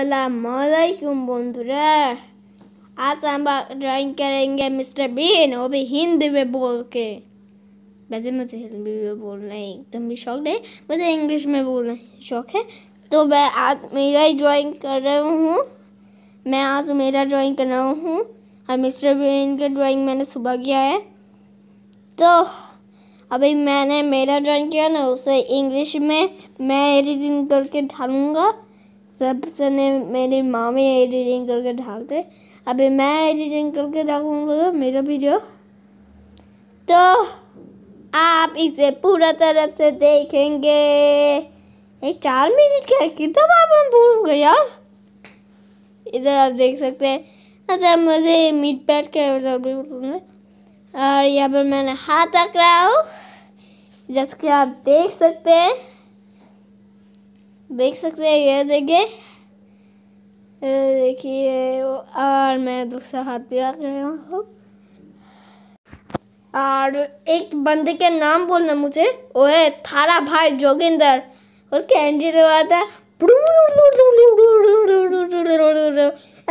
अस्सलाम बंधुरा आज हम ड्राइंग करेंगे मिस्टर बीन वो भी हिंदी में बोल के वैसे मुझे हिंदी में बोलना एकदम भी शौक नहीं मुझे इंग्लिश में बोलना शौक है तो मैं आज मेरा ही ड्राइंग कर रहा हूँ मैं आज मेरा ड्राइंग कर रहा हूँ और मिस्टर बीन के ड्राइंग मैंने सुबह किया है तो अभी मैंने मेरा ड्राइंग किया ना उसे इंग्लिश में मैं एडिटिंग करके डालूँगा सब सने मेरी मामी एडिटिंग करके डालते अभी मैं एडिटिंग करके डालूँगा तो मेरा वीडियो तो आप इसे पूरा तरफ से देखेंगे एक चार मिनट क्या कितना बार मैं भूल गया यार इधर आप देख सकते हैं अच्छा मुझे मीट पैट के वजह भी पसंद है और यहाँ पर मैंने हाथ रख रहा हूँ जैसे कि आप देख सकते हैं देख सकते हैं ये देखे देखिए और मैं दूसरा हाथ भी आ गया हूँ और एक बंदे के नाम बोलना मुझे वो है थारा भाई जोगिंदर उसके इंजन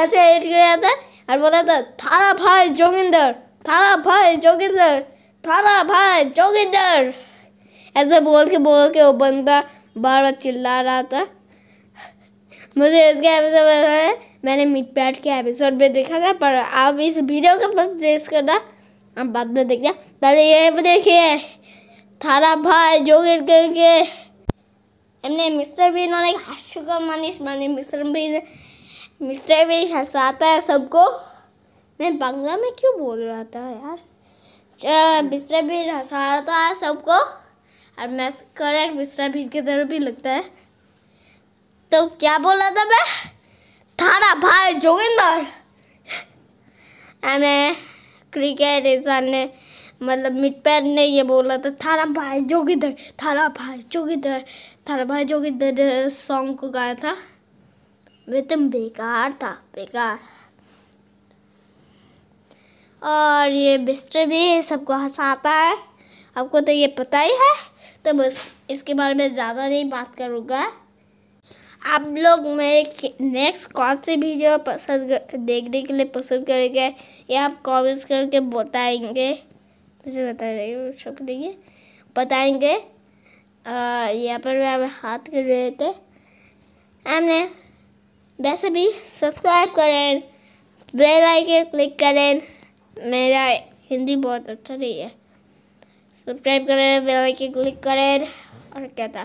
ऐसे एडिट गया था और बोला था थारा भाई जोगिंदर थारा भाई जोगिंदर थारा भाई जोगिंदर ऐसे बोल के बोल के वो बंदा बार बार चिल्ला रहा था मुझे इसका एपिसोड पता है मैंने मिट पैट के एपिसोड में देखा था पर आप इस वीडियो के मत चेस करना आप बाद में देखना पहले ये देखिए थारा भाई जो गिर करके हमने मिस्टर बीन और एक हास्य का मानी माने मिस्टर बीन मिस्टर बीन हंसाता है सबको मैं बंगला में क्यों बोल रहा था यार मिस्टर बीन हंसाता है सबको और मैं एक मिश्रा भीड़ के तरह भी लगता है तो क्या बोला था मैं थारा भाई जोगिंदर मैंने क्रिकेट इंसान ने मतलब मिडपैन ने ये बोला था थारा भाई जोगिंदर थारा भाई जोगिंदर थारा भाई जोगिंदर सॉन्ग को गाया था वे तुम तो बेकार था बेकार और ये मिस्टर भी सबको हंसाता है आपको तो ये पता ही है तो बस इसके बारे में ज़्यादा नहीं बात करूँगा आप लोग मेरे नेक्स्ट कौन से वीडियो पसंद कर, देखने के लिए पसंद करेंगे या आप कॉमेंट्स करके बताएंगे मुझे बता देंगे छुप देंगे बताएंगे यहाँ पर मैं हाथ कर रहे थे हमने वैसे भी सब्सक्राइब करें बेल आइकन क्लिक करें मेरा हिंदी बहुत अच्छा नहीं है सब्सक्राइब करें बेल आइकन क्लिक करें और क्या था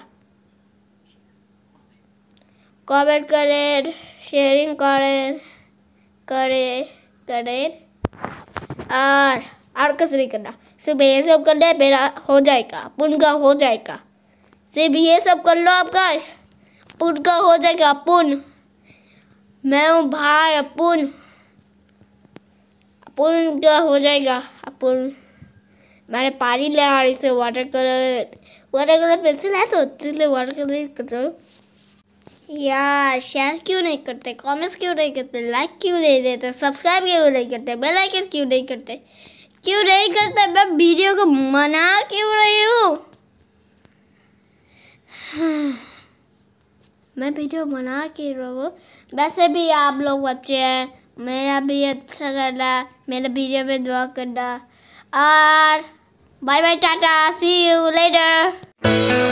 कमेंट करें शेयरिंग करें करें करें और और कुछ नहीं करना सिर्फ ये सब करना है मेरा हो जाएगा का हो जाएगा सिर्फ ये सब कर लो आप गाइस का हो जाएगा पुन मैं हूँ भाई अपुन अपुन का हो जाएगा अपुन मैंने पानी लिया और इसे water colour water colour pencil है तो इसलिए वाटर कलर कर रहे हो यार शेयर क्यों नहीं करते कमेंट्स क्यों नहीं करते लाइक क्यों नहीं देते सब्सक्राइब क्यों नहीं करते बेल आइकन क्यों नहीं करते क्यों नहीं करते मैं वीडियो को मना क्यों रही हूँ मैं वीडियो बना के हूँ वैसे भी आप लोग बच्चे हैं मेरा भी अच्छा करना मेरे वीडियो में दुआ करना আর bye bye tata see you letter